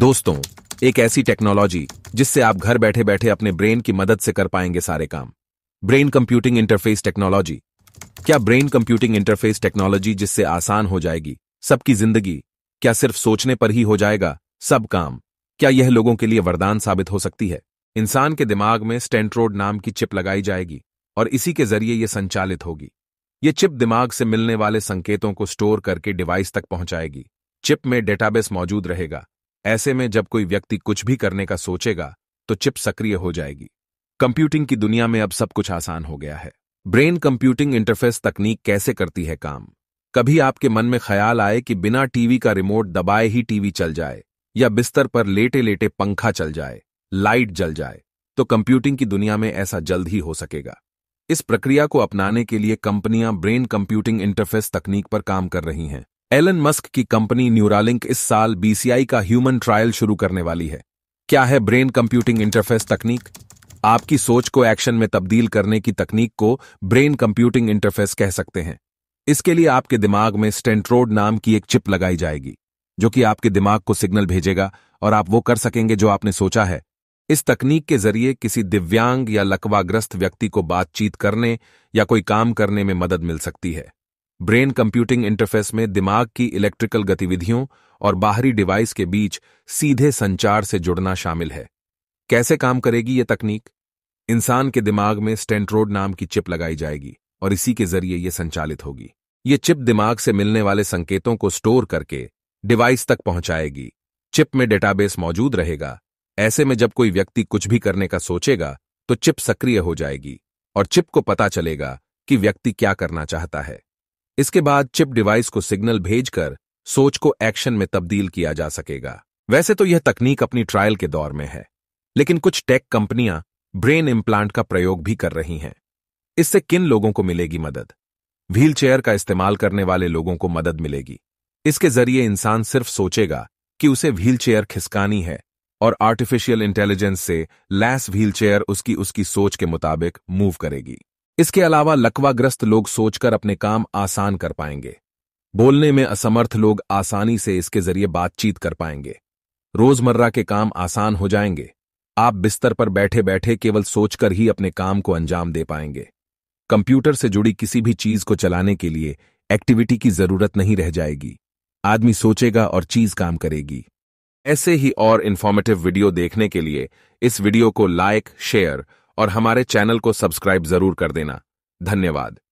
दोस्तों एक ऐसी टेक्नोलॉजी जिससे आप घर बैठे बैठे अपने ब्रेन की मदद से कर पाएंगे सारे काम ब्रेन कंप्यूटिंग इंटरफेस टेक्नोलॉजी क्या ब्रेन कंप्यूटिंग इंटरफेस टेक्नोलॉजी जिससे आसान हो जाएगी सबकी जिंदगी क्या सिर्फ सोचने पर ही हो जाएगा सब काम क्या यह लोगों के लिए वरदान साबित हो सकती है इंसान के दिमाग में स्टेंट्रोड नाम की चिप लगाई जाएगी और इसी के जरिए यह संचालित होगी ये चिप दिमाग से मिलने वाले संकेतों को स्टोर करके डिवाइस तक पहुंचाएगी चिप में डेटाबेस मौजूद रहेगा ऐसे में जब कोई व्यक्ति कुछ भी करने का सोचेगा तो चिप सक्रिय हो जाएगी कंप्यूटिंग की दुनिया में अब सब कुछ आसान हो गया है ब्रेन कंप्यूटिंग इंटरफेस तकनीक कैसे करती है काम कभी आपके मन में ख्याल आए कि बिना टीवी का रिमोट दबाए ही टीवी चल जाए या बिस्तर पर लेटे लेटे पंखा चल जाए लाइट जल जाए तो कंप्यूटिंग की दुनिया में ऐसा जल्द ही हो सकेगा इस प्रक्रिया को अपनाने के लिए कंपनियां ब्रेन कंप्यूटिंग इंटरफेस तकनीक पर काम कर रही हैं एलन मस्क की कंपनी न्यूरालिंक इस साल बीसीआई का ह्यूमन ट्रायल शुरू करने वाली है क्या है ब्रेन कंप्यूटिंग इंटरफेस तकनीक आपकी सोच को एक्शन में तब्दील करने की तकनीक को ब्रेन कंप्यूटिंग इंटरफेस कह सकते हैं इसके लिए आपके दिमाग में स्टेंट्रोड नाम की एक चिप लगाई जाएगी जो कि आपके दिमाग को सिग्नल भेजेगा और आप वो कर सकेंगे जो आपने सोचा है इस तकनीक के जरिए किसी दिव्यांग या लकवाग्रस्त व्यक्ति को बातचीत करने या कोई काम करने में मदद मिल सकती है ब्रेन कंप्यूटिंग इंटरफेस में दिमाग की इलेक्ट्रिकल गतिविधियों और बाहरी डिवाइस के बीच सीधे संचार से जुड़ना शामिल है कैसे काम करेगी ये तकनीक इंसान के दिमाग में स्टेंट्रोड नाम की चिप लगाई जाएगी और इसी के जरिए ये संचालित होगी ये चिप दिमाग से मिलने वाले संकेतों को स्टोर करके डिवाइस तक पहुंचाएगी चिप में डेटाबेस मौजूद रहेगा ऐसे में जब कोई व्यक्ति कुछ भी करने का सोचेगा तो चिप सक्रिय हो जाएगी और चिप को पता चलेगा कि व्यक्ति क्या करना चाहता है इसके बाद चिप डिवाइस को सिग्नल भेजकर सोच को एक्शन में तब्दील किया जा सकेगा वैसे तो यह तकनीक अपनी ट्रायल के दौर में है लेकिन कुछ टेक कंपनियां ब्रेन इम्प्लांट का प्रयोग भी कर रही हैं इससे किन लोगों को मिलेगी मदद व्हील चेयर का इस्तेमाल करने वाले लोगों को मदद मिलेगी इसके जरिए इंसान सिर्फ सोचेगा कि उसे व्हील चेयर खिसकानी है और आर्टिफिशियल इंटेलिजेंस से लैस व्हील चेयर उसकी उसकी सोच के मुताबिक मूव करेगी इसके अलावा लकवाग्रस्त लोग सोचकर अपने काम आसान कर पाएंगे बोलने में असमर्थ लोग आसानी से इसके जरिए बातचीत कर पाएंगे रोजमर्रा के काम आसान हो जाएंगे आप बिस्तर पर बैठे बैठे केवल सोचकर ही अपने काम को अंजाम दे पाएंगे कंप्यूटर से जुड़ी किसी भी चीज को चलाने के लिए एक्टिविटी की जरूरत नहीं रह जाएगी आदमी सोचेगा और चीज काम करेगी ऐसे ही और इन्फॉर्मेटिव वीडियो देखने के लिए इस वीडियो को लाइक शेयर और हमारे चैनल को सब्सक्राइब जरूर कर देना धन्यवाद